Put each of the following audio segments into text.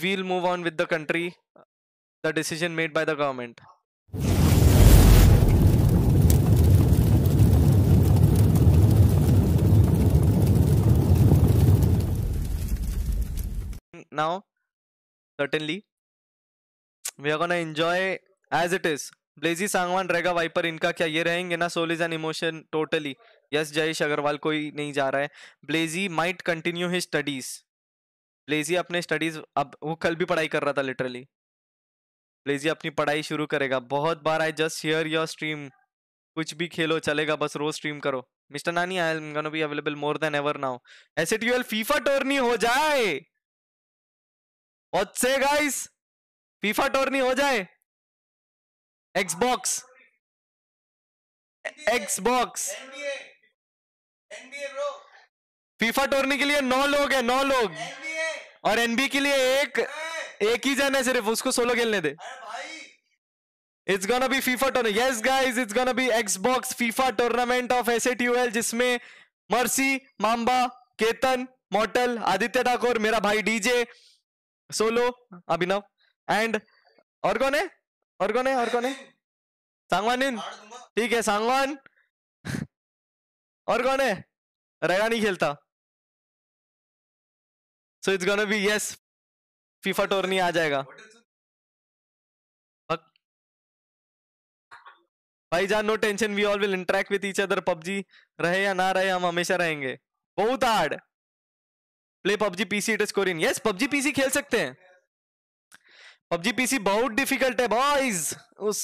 we'll move on with the country the decision made by the government now certainly we are going to enjoy as it is blazy sangwan rega viper inka kya ye rahenge na soul is an emotion totally yes jayesh agarwal koi nahi ja raha hai blazy might continue his studies ब्लेजी अपने studies अब वो कल भी पढ़ाई कर रहा था literally ब्लेजी अपनी पढ़ाई शुरू करेगा बहुत बार I just share your stream कुछ भी खेलो चलेगा बस रोज स्ट्रीम करो mister Nani I am gonna be available more than ever now ऐसे ट्यूएल तो फीफा टोर्नी हो जाए से गाइस फीफा टोर्नी हो जाए एक्सबॉक्स एक्सबॉक्स फीफा टोर्नी के लिए नौ लोग हैं नौ लोग NBA. और एनबी के लिए एक एक ही जन है सिर्फ उसको सोलो खेलने दे it's gonna be FIFA tournament yes guys it's gonna be Xbox FIFA tournament of एस जिसमें मर्सी मांबा केतन मोटल आदित्य ठाकुर मेरा भाई डीजे सोलो अभिनव एंड और कौन है और कौन है और कौन है सांगवान ठीक है सांगवान और कौन है रहेगा नहीं खेलता so it's gonna be yes FIFA tourney आ जाएगा भाई जान no tension we all will interact with each other PUBG रहे या ना रहे हम हमेशा रहेंगे बहुत hard play PUBG PC it is Korean yes PUBG PC खेल सकते हैं पबजी पीसी बहुत डिफिकल्ट है बॉयज उस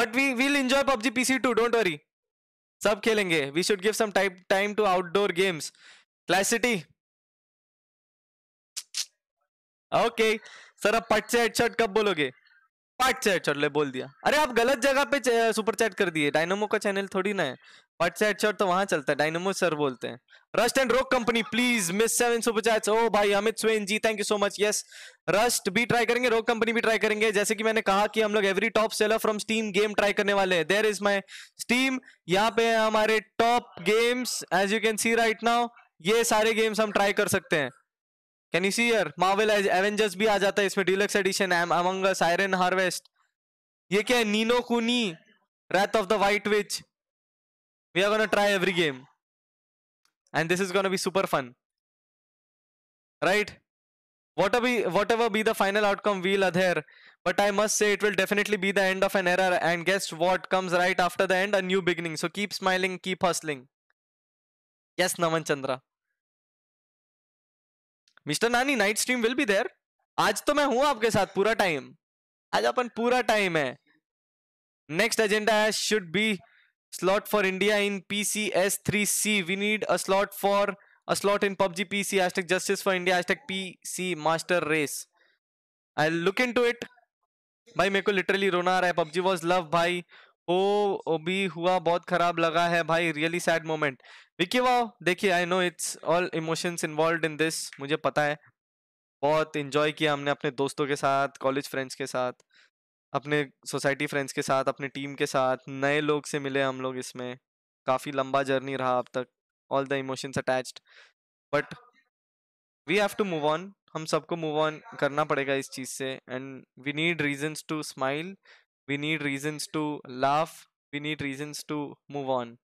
but we will enjoy PUBG PC too don't worry सब खेलेंगे we should give some time to outdoor games clash city okay sir आप पट से हेडशॉट कब बोलोगे पट से हेडशॉट ले बोल दिया अरे आप गलत जगह पे सुपर चैट कर दिए डायनोमो का चैनल थोड़ी ना है पट से हेडशॉट तो वहां चलता है डायनोमो सर बोलते हैं Rust and Rock company please miss seven super chat ओ भाई Amit Swain ji thank you so much yes Rust भी ट्राई करेंगे रोक कंपनी भी ट्राई करेंगे जैसे कि मैंने कहा कि हम लोग every top seller from Steam game try करने वाले हैं देर इज माई स्टीम यहाँ पे हमारे top games as you can see right now ये सारे गेम्स हम ट्राई कर सकते हैं कैन यू सी यर मार्वल एवेंजर्स भी आ जाता है इसमें deluxe edition among siren harvest ये क्या है Ni no Kuni wrath of the white witch we are gonna try every game and this is gonna be super fun right whatever what be the final outcome we'll either but I must say it will definitely be the end of an error and guess what comes right after the end a new beginning so keep smiling keep hustling yes Naman Chandra mister Nani night stream will be there आज तो मैं हूं आपके साथ पूरा time आज अपन पूरा time है नेक्स्ट एजेंडा है should be slot for India in PCS3C. We need a slot for a slot in PUBG PC. Hashtag justice for India. Hashtag PC master race. I'll look into it. भाई मेरे को literally रोना आ रहा है PUBG was love भाई हो भी हुआ बहुत खराब लगा है भाई really sad moment Vicky wow देखिए I know it's all emotions involve in this मुझे पता है बहुत इन्जॉय किया हमने अपने दोस्तों के साथ कॉलेज फ्रेंड्स के साथ अपने सोसाइटी फ्रेंड्स के साथ अपनी टीम के साथ नए लोग से मिले हम लोग इसमें काफ़ी लंबा जर्नी रहा अब तक all the emotions attached but we have to move on हम सबको मूव ऑन करना पड़ेगा इस चीज़ से and we need reasons to smile we need reasons to laugh we need reasons to move on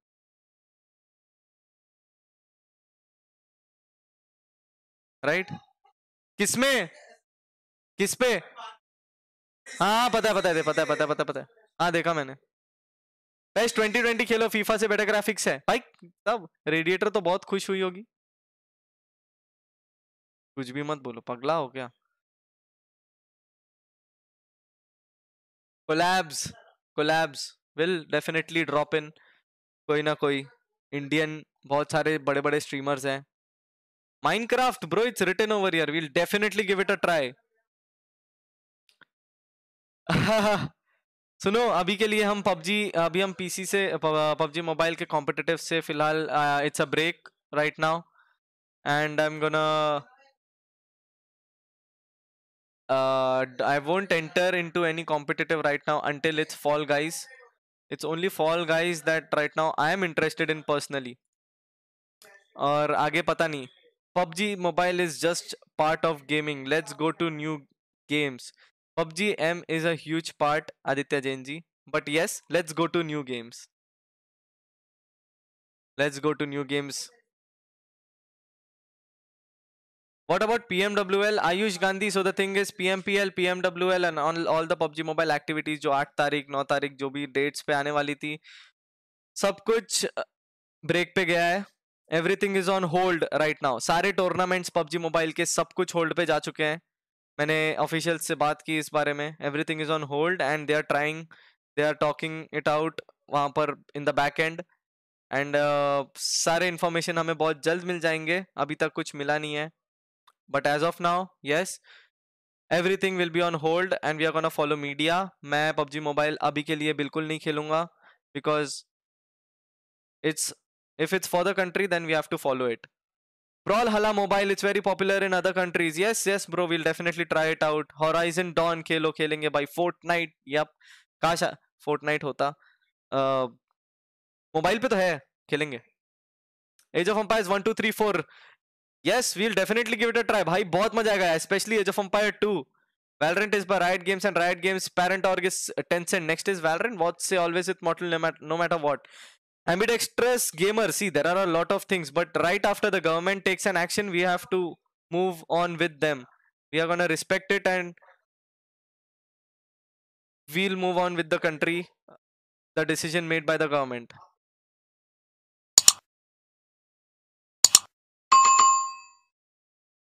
right right? किसमें किस पे हाँ पता है पता है पता है पता है पता पता हाँ देखा मैंने बेस्ट ट्वेंटी ट्वेंटी खेलो फीफा से बेटर ग्राफिक्स है भाई तब रेडिएटर तो बहुत खुश हुई होगी कुछ भी मत बोलो पगला हो क्या collabs collabs will definitely drop in koi na koi indian bahut sare bade bade streamers hain minecraft bro it's written over here we'll definitely give it a try सुनो अभी के लिए हम पबजी अभी हम PC से पबजी मोबाइल के competitive से फिलहाल it's a break right now and I am gonna uh, I won't enter into any competitive right now until it's Fall Guys. It's only Fall Guys that right now I am interested in personally. Or, आगे पता नहीं PUBG Mobile is just part of gaming. Let's go to new games. PUBG M is a huge part, Aditya Jain But yes, let's go to new games. Let's go to new games. What about PMWL? Ayush Gandhi. So the thing is PMPL, PMWL and on all the PUBG Mobile activities जो 8 तारीख 9 तारीख जो भी dates पे आने वाली थी सब कुछ ब्रेक पे गया है everything is on hold right now सारे टूर्नामेंट्स पबजी मोबाइल के सब कुछ होल्ड पे जा चुके हैं मैंने ऑफिशियल से बात की इस बारे में everything is on hold and they are trying they are talking it out वहाँ पर in the back end and सारे इन्फॉर्मेशन हमें बहुत जल्द मिल जाएंगे अभी तक कुछ मिला नहीं है but as of now yes everything will be on hold and we are gonna follow media मैं पबजी मोबाइल अभी के लिए बिल्कुल नहीं खेलूंगा because it's if it's for the country then we have to follow it Brawl Hala Mobile, it's very popular in other countries. Yes, yes, bro, we'll definitely try it out. Horizon Dawn khelo khelenge भाई Fortnite, yep. kaash Fortnite hota uh mobile pe to hai khelenge Age of Empires 1, 2, 3, 4. Yes, we'll definitely give it a try. Bhai, बहुत मजा आएगा, especially Age of Empire 2. Valorant is by Riot Games and Riot Games parent org is uh, Tencent. Next is Valorant. What say always with Mortal no matter, no matter what. Ambidextrous gamer. See, there are a lot of things, but right after the government takes an action, we have to move on with them. We are gonna respect it and we'll move on with the country. Uh, the decision made by the government.